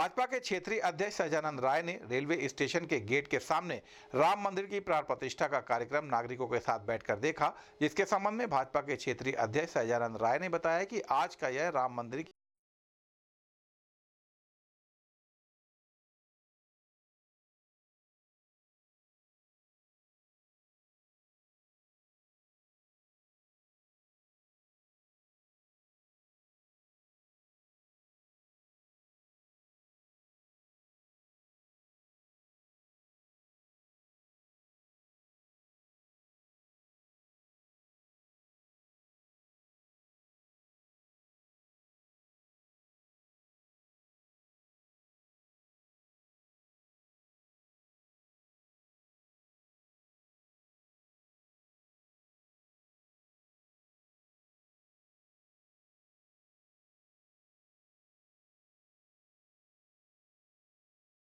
भाजपा के क्षेत्रीय अध्यक्ष सजानंद राय ने रेलवे स्टेशन के गेट के सामने राम मंदिर की प्राण प्रतिष्ठा का कार्यक्रम नागरिकों के साथ बैठकर देखा जिसके संबंध में भाजपा के क्षेत्रीय अध्यक्ष सजानंद राय ने बताया कि आज का यह राम मंदिर